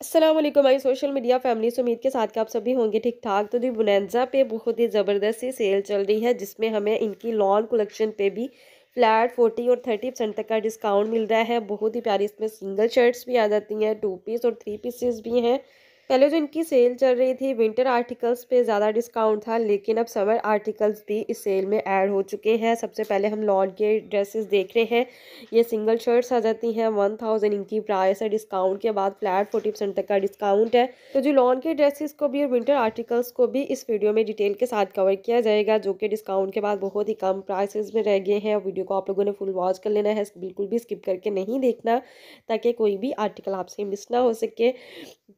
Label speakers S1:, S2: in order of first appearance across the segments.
S1: असलम आई social media family से उम्मीद के साथ के आप सभी होंगे ठीक ठाक तो दी बुनैजा पे बहुत ही ज़बरदस्त सी सेल चल रही है जिसमें हमें इनकी लॉन कलेक्शन पे भी फ्लैट फोर्टी और थर्टी परसेंट तक का डिस्काउंट मिल रहा है बहुत ही प्यारी इसमें सिंगल शर्ट्स भी आ जाती हैं टू पीस और थ्री पीसेस भी हैं पहले जो तो इनकी सेल चल रही थी विंटर आर्टिकल्स पे ज़्यादा डिस्काउंट था लेकिन अब समर आर्टिकल्स भी इस सेल में ऐड हो चुके हैं सबसे पहले हम लॉन के ड्रेसेस देख रहे हैं ये सिंगल शर्ट्स आ जाती हैं वन थाउजेंड इनकी प्राइस है डिस्काउंट के बाद फ्लैट फोर्टी परसेंट तक का डिस्काउंट है तो जो लॉन के ड्रेसेस को भी और विंटर आर्टिकल्स को भी इस वीडियो में डिटेल के साथ कवर किया जाएगा जो कि डिस्काउंट के बाद बहुत ही कम प्राइसेस में रह गए हैं वीडियो को आप लोगों ने फुल वॉच कर लेना है बिल्कुल भी स्किप करके नहीं देखना ताकि कोई भी आर्टिकल आपसे मिस ना हो सके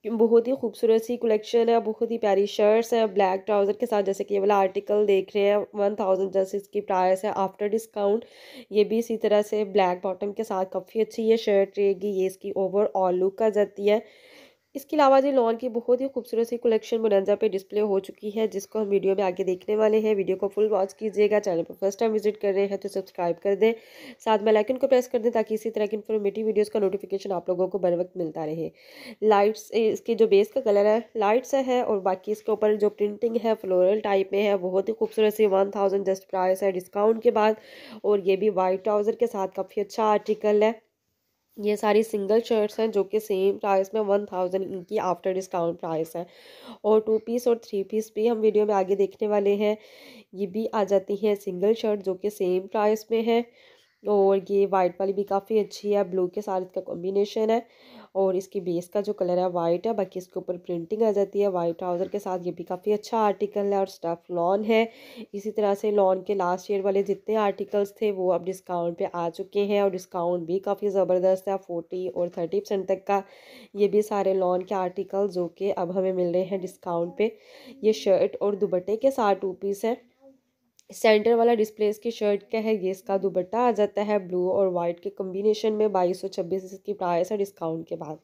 S1: बहुत ही खूबसूरत सी कलेक्शन है बहुत ही प्यारी शर्ट्स है ब्लैक ट्राउज़र के साथ जैसे कि ये वाला आर्टिकल देख रहे हैं वन थाउजेंड जैसे इसकी प्राइस है आफ्टर डिस्काउंट ये भी इसी तरह से ब्लैक बॉटम के साथ काफ़ी अच्छी ये शर्ट रहेगी ये इसकी ओवरऑल लुक आ जाती है इसके अलावा जी लॉन की बहुत ही खूबसूरत सी कलेक्शन मुनंजा पे डिस्प्ले हो चुकी है जिसको हम वीडियो में आगे देखने वाले हैं वीडियो को फुल वॉच कीजिएगा चैनल पर फर्स्ट टाइम विजिट कर रहे हैं तो सब्सक्राइब कर दें साथ में लाइकन को प्रेस कर दें ताकि इसी तरह की इन्फॉर्मेटिव वीडियोज़ का नोटिफिकेशन आप लोगों को बर वक्त मिलता रहे लाइट्स इसके जो बेस का कलर है लाइट्स है और बाकी इसके ऊपर जो प्रिंटिंग है फ्लोरल टाइप में है बहुत ही खूबसूरत सी वन थाउजेंड जस्ट प्राइस है डिस्काउंट के बाद और ये भी वाइट ट्राउज़र के साथ काफ़ी अच्छा आर्टिकल है ये सारी सिंगल शर्ट्स हैं जो कि सेम प्राइस में वन थाउजेंड इनकी आफ्टर डिस्काउंट प्राइस है और टू पीस और थ्री पीस भी हम वीडियो में आगे देखने वाले हैं ये भी आ जाती हैं सिंगल शर्ट जो कि सेम प्राइस में है और ये वाइट वाली भी काफ़ी अच्छी है ब्लू के साथ इसका कॉम्बिनेशन है और इसकी बेस का जो कलर है वाइट है बाकी इसके ऊपर प्रिंटिंग आ जाती है वाइट ट्राउज़र के साथ ये भी काफ़ी अच्छा आर्टिकल है और स्टफ लॉन है इसी तरह से लॉन के लास्ट ईयर वाले जितने आर्टिकल्स थे वो अब डिस्काउंट पे आ चुके हैं और डिस्काउंट भी काफ़ी ज़बरदस्त है फोर्टी और थर्टी परसेंट तक का ये भी सारे लॉन के आर्टिकल जो कि अब हमें मिल रहे हैं डिस्काउंट पर ये शर्ट और दुबट्टे के साथ टू पीस है सेंटर वाला डिस्प्ले इसकी शर्ट का है ये इसका दुबट्टा आ जाता है ब्लू और वाइट के कम्बिनेशन में बाईस सौ छब्बीस इसकी प्राइस है डिस्काउंट के बाद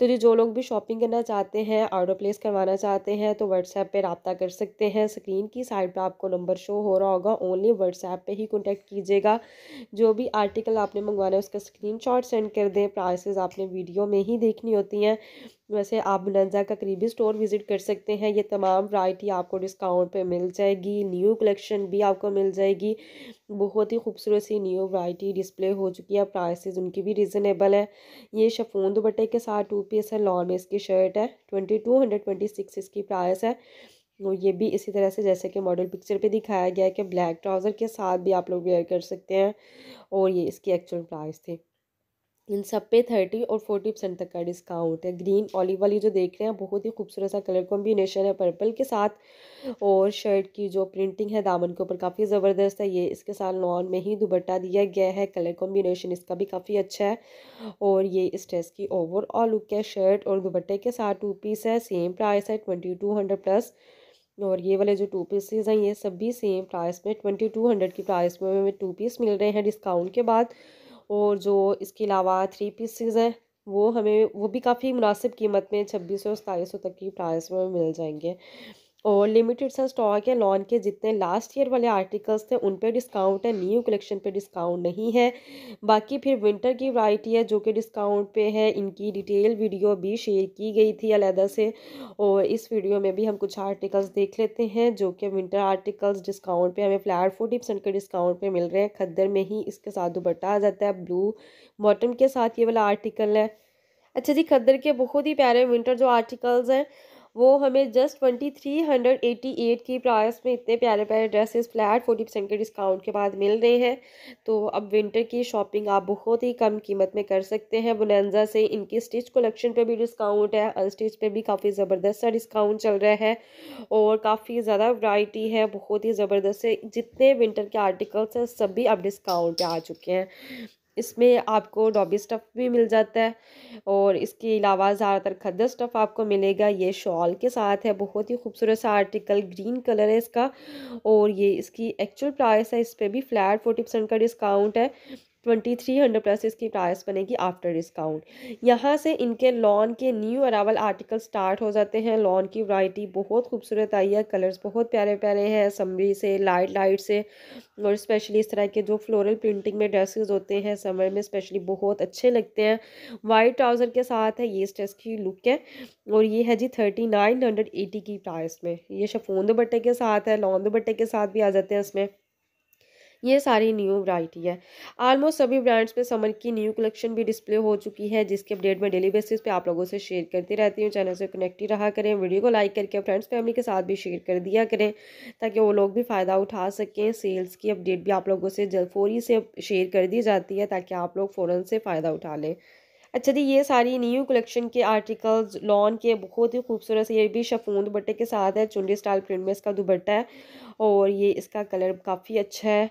S1: तो जी जो लोग भी शॉपिंग करना चाहते हैं ऑर्डर प्लेस करवाना चाहते हैं तो व्हाट्सएप पे रबता कर सकते हैं स्क्रीन की साइड पे आपको नंबर शो हो रहा होगा ओनली व्हाट्सएप पे ही कॉन्टेक्ट कीजिएगा जो भी आर्टिकल आपने मंगवाना है उसका स्क्रीनशॉट सेंड कर दें प्राइसेस आपने वीडियो में ही देखनी होती हैं वैसे आप मुनजा का करीबी स्टोर विज़िट कर सकते हैं ये तमाम वैरायटी आपको डिस्काउंट पे मिल जाएगी न्यू कलेक्शन भी आपको मिल जाएगी बहुत ही खूबसूरत सी न्यू वैरायटी डिस्प्ले हो चुकी है प्राइसेस उनकी भी रिजनेबल है ये शफून दुपट्टे के साथ टू पीस है लॉन्ग में इसकी शर्ट है twenty two hundred twenty six इसकी प्राइस है और ये भी इसी तरह से जैसे कि मॉडल पिक्चर पे दिखाया गया है कि ब्लैक ट्राउज़र के साथ भी आप लोग वेयर कर सकते हैं और ये इसकी एक्चुअल प्राइस थी इन सब पे थर्टी और फोर्टी परसेंट तक का डिस्काउंट है ग्रीन ऑलिव वाली जो देख रहे हैं बहुत ही खूबसूरत सा कलर कॉम्बिनेशन है पर्पल के साथ और शर्ट की जो प्रिंटिंग है दामन के ऊपर काफ़ी ज़बरदस्त है ये इसके साथ लॉन में ही दुबट्टा दिया गया है कलर कॉम्बिनेशन इसका भी काफ़ी अच्छा है और ये इस ड्रेस की ओवरऑल लुक है शर्ट और दुबट्टे के साथ टू पीस है सेम प्राइस है ट्वेंटी टू हंड्रेड प्लस और ये वाले जो टू पीसेज हैं ये सब भी सेम प्राइस में ट्वेंटी टू हंड्रेड की प्राइस में हमें टू पीस मिल रहे हैं डिस्काउंट के बाद और जो इसके अलावा थ्री पीसीज हैं वो हमें वो भी काफ़ी मुनासिब कीमत में छब्बीस सौ सताईस सौ तक की प्राइस में मिल जाएंगे और लिमिटेड सा स्टॉक है लॉन के जितने लास्ट ईयर वाले आर्टिकल्स थे उन पे डिस्काउंट है न्यू कलेक्शन पे डिस्काउंट नहीं है बाकी फिर विंटर की वराइटी है जो कि डिस्काउंट पे है इनकी डिटेल वीडियो भी शेयर की गई थी अलहदा से और इस वीडियो में भी हम कुछ आर्टिकल्स देख लेते हैं जो कि विंटर आर्टिकल्स डिस्काउंट पर हमें फ्लैट फोर्टी परसेंट के डिस्काउंट पर मिल रहे हैं खद्दर में ही इसके साथ दुपट्टा आ जाता है ब्लू बॉटम के साथ ये वाला आर्टिकल है अच्छा जी खद्दर के बहुत ही प्यारे विंटर जो आर्टिकल्स हैं वो हमें just twenty three hundred eighty eight की प्राइस में इतने प्यारे प्यारे ड्रेसेस फ्लैट फोर्टी परसेंट के डिस्काउंट के बाद मिल रहे हैं तो अब विंटर की शॉपिंग आप बहुत ही कम कीमत में कर सकते हैं बुनैजा से इनकी स्टिच कलेक्शन पर भी डिस्काउंट है अनस्टिच पर भी काफ़ी ज़बरदस्त सा डिस्काउंट चल रहा है और काफ़ी ज़्यादा वराइटी है बहुत ही ज़बरदस्त है जितने विंटर के आर्टिकल्स हैं सभी अब डिस्काउंट पर आ चुके हैं इसमें आपको डॉबी स्टफ़ भी मिल जाता है और इसके अलावा ज़्यादातर खद्दर स्टफ़ आपको मिलेगा ये शॉल के साथ है बहुत ही खूबसूरत सा आर्टिकल ग्रीन कलर है इसका और ये इसकी एक्चुअल प्राइस है इस पर भी फ्लैट फोर्टी परसेंट का डिस्काउंट है ट्वेंटी थ्री हंड्रेड प्लस इसकी प्राइस बनेगी आफ्टर डिस्काउंट यहाँ से इनके लॉन के न्यू अरावल आर्टिकल स्टार्ट हो जाते हैं लॉन की वाइटी बहुत खूबसूरत आई है कलर्स बहुत प्यारे प्यारे हैं समरी से लाइट लाइट से और स्पेशली इस तरह के जो फ्लोरल प्रिंटिंग में ड्रेसेस होते हैं समर में स्पेशली बहुत अच्छे लगते हैं वाइट ट्राउज़र के साथ है ये इस ड्रेस की लुक है और ये है जी थर्टी नाइन हंड्रेड एटी की प्राइस में ये शफोन दुपट्टे के साथ है लॉन दुपट्टे के साथ भी आ जाते हैं इसमें ये सारी न्यू वैरायटी है आलमोस्ट सभी ब्रांड्स में समर की न्यू कलेक्शन भी डिस्प्ले हो चुकी है जिसके अपडेट में डेली बेसिस पे आप लोगों से शेयर करती रहती हूँ चैनल से कनेक्ट ही रहा करें वीडियो को लाइक करके फ्रेंड्स फैमिली के साथ भी शेयर कर दिया करें ताकि वो लोग भी फ़ायदा उठा सकें सेल्स की अपडेट भी आप लोगों से जल्द फोरी से शेयर कर दी जाती है ताकि आप लोग फ़ौरन से फ़ायदा उठा लें अच्छा जी ये सारी न्यू कलेक्शन के आर्टिकल्स लॉन के बहुत ही खूबसूरत ये भी शफून दुपट्टे के साथ है चुंडी स्टाइल प्रिंट में इसका दुबट्टा है और ये इसका कलर काफ़ी अच्छा है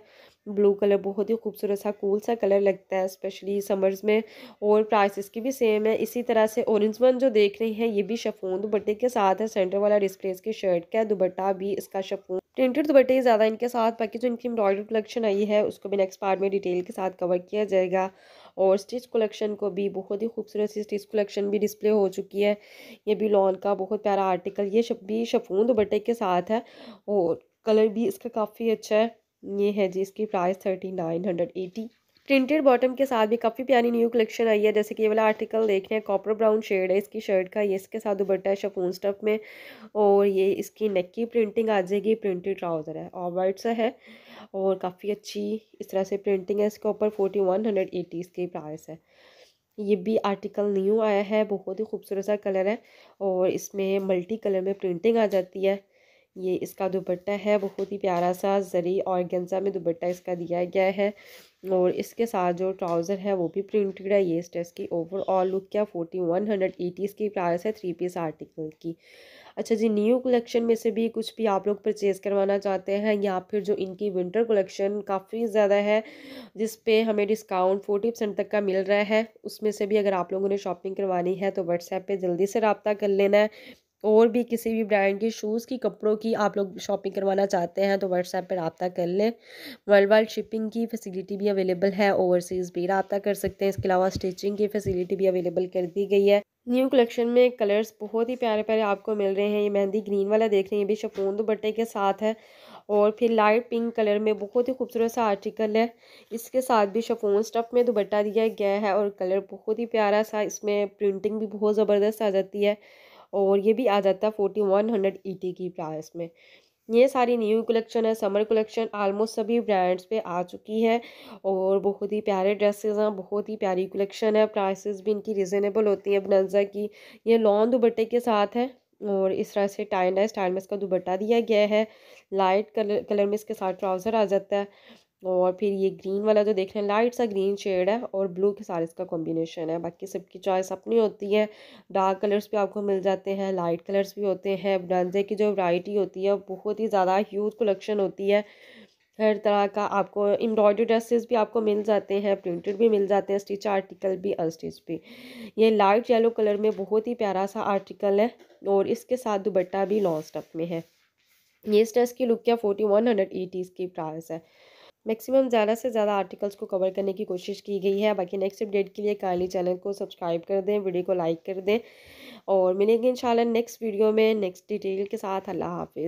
S1: ब्लू कलर बहुत ही खूबसूरत सा कूल सा कलर लगता है स्पेशली समर्स में और प्राइस इसकी भी सेम है इसी तरह से ऑरेंज वन जो देख रहे हैं ये भी शफून दुबट्टे के साथ है सेंटर वाला डिस्प्लेस की शर्ट का दुबट्टा भी इसका शफून प्रिंटेड दुपट्टे ज़्यादा इनके साथ बाकी जो इनकी एम्ब्रॉयडरी कलेक्शन आई है उसको भी नेक्स्ट पार्ट में डिटेल के साथ कवर किया जाएगा और स्टिच कलेक्शन को भी बहुत ही खूबसूरत सी स्टिच कलेक्शन भी डिस्प्ले हो चुकी है ये भी लॉन का बहुत प्यारा आर्टिकल ये शब भी शफून दुपट्टे के साथ है और कलर भी इसका काफ़ी अच्छा है ये है जी इसकी price thirty nine hundred eighty printed bottom के साथ भी काफ़ी प्यारी न्यू कलेक्शन आई है जैसे कि ये वाला आर्टिकल देख रहे हैं कॉपर ब्राउन शेड है इसकी शर्ट का ये इसके साथ दुपट्टा है शफून स्टफ में और ये इसकी नेक की प्रिंटिंग आ जाएगी प्रिंटेड ट्राउज़र है ऑफ वाइट सा है और काफ़ी अच्छी इस तरह से प्रिंटिंग है इसके ऊपर फोर्टी वन हंड्रेड एटी इसके प्राइस है ये भी आर्टिकल न्यू आया है बहुत ही खूबसूरत सा कलर है और इसमें मल्टी कलर में प्रिंटिंग आ जाती है ये इसका दुपट्टा है बहुत ही प्यारा सा ज़री और गेंजा में दुपट्टा इसका दिया गया है और इसके साथ जो ट्राउज़र है वो भी प्रिंटेड है ये इस ड्रेस की ओवरऑल लुक क्या फोर्टी वन हंड्रेड एटीज़ की प्राइस है थ्री पीस आर्टिकल की अच्छा जी न्यू कलेक्शन में से भी कुछ भी आप लोग परचेज़ करवाना चाहते हैं या फिर जो इनकी विंटर कलेक्शन काफ़ी ज़्यादा है जिस पे हमें डिस्काउंट फोर्टी परसेंट तक का मिल रहा है उसमें से भी अगर आप लोगों ने शॉपिंग करवानी है तो व्हाट्सएप पर जल्दी से रबता कर लेना है और भी किसी भी ब्रांड के शूज़ की कपड़ों की आप लोग शॉपिंग करवाना चाहते हैं तो व्हाट्सएप पर रबता कर लें वर्ल्ड वाइड शिपिंग की फैसिलिटी भी अवेलेबल है ओवरसीज़ भी रबता कर सकते हैं इसके अलावा स्टिचिंग की फैसिलिटी भी अवेलेबल कर दी गई है न्यू कलेक्शन में कलर्स बहुत ही प्यारे प्यारे आपको मिल रहे हैं ये मेहंदी ग्रीन वाला देख रहे हैं ये भी शपोन दुपट्टे के साथ है और फिर लाइट पिंक कलर में बहुत ही खूबसूरत सा आर्टिकल है इसके साथ भी शफोन स्टफ़ में दुपट्टा दिया गया है और कलर बहुत ही प्यारा सा इसमें प्रिंटिंग भी बहुत ज़बरदस्त आ जाती है और ये भी आ जाता है forty one hundred eighty e की प्राइस में ये सारी न्यू कलेक्शन है समर कलेक्शन आलमोस्ट सभी ब्रांड्स पे आ चुकी है और बहुत ही प्यारे ड्रेसेस हैं बहुत ही प्यारी कलेक्शन है प्राइसेस भी इनकी रिजनेबल होती हैं बनजा की ये लॉन्ग दुबट्टे के साथ है और इस तरह से टाइन है स्टाइल में इसका दुबट्टा दिया गया है लाइट कलर कलर में इसके साथ ट्राउज़र आ जाता है और फिर ये ग्रीन वाला जो देख रहे हैं लाइट सा ग्रीन शेड है और ब्लू के साथ इसका कॉम्बिनेशन है बाकी सबकी चॉइस अपनी होती है डार्क कलर्स भी आपको मिल जाते हैं लाइट कलर्स भी होते हैं ब्रांजे की जो वैरायटी होती है बहुत ही ज़्यादा ह्यूज कलेक्शन होती है हर तरह का आपको एम्ब्रॉयडरी ड्रेसेस भी आपको मिल जाते हैं प्रिंटेड भी मिल जाते हैं स्टिच आर्टिकल भी अनस्टिच भी ये लाइट येलो कलर में बहुत ही प्यारा सा आर्टिकल है और इसके साथ दुपट्टा भी लॉन्ग स्टफ में है ये इस ड्रेस की लुक क्या फोर्टी वन हंड्रेड एटीज की प्राइस है मैक्सिमम ज़्यादा से ज़्यादा आर्टिकल्स को कवर करने की कोशिश की गई है बाकी नेक्स्ट अपडेट के लिए काली चैनल को सब्सक्राइब कर दें वीडियो को लाइक कर दें और मिलेंगे इन नेक्स्ट वीडियो में नेक्स्ट डिटेल के साथ अल्लाह हाफिज़